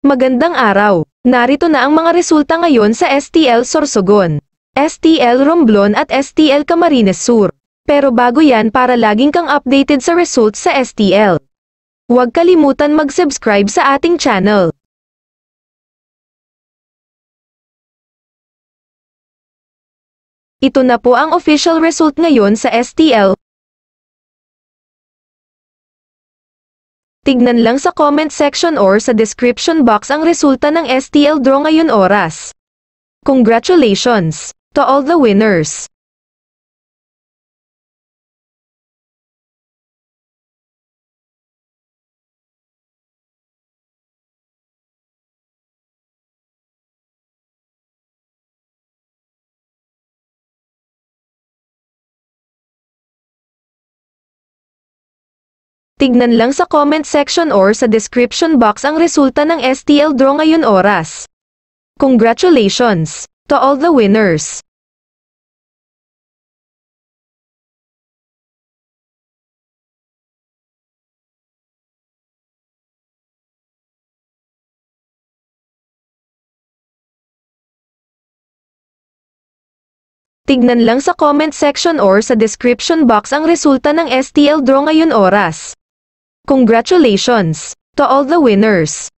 Magandang araw! Narito na ang mga resulta ngayon sa STL Sorsogon, STL Romblon at STL Camarines Sur. Pero bago yan para laging kang updated sa results sa STL. Huwag kalimutan mag-subscribe sa ating channel. Ito na po ang official result ngayon sa STL, Tignan lang sa comment section or sa description box ang resulta ng STL draw ngayon oras. Congratulations to all the winners! tignan lang sa comment section or sa description box ang resulta ng STL draw ngayon oras. Congratulations to all the winners! Tignan lang sa comment section or sa description box ang resulta ng STL draw ngayon oras. Congratulations to all the winners!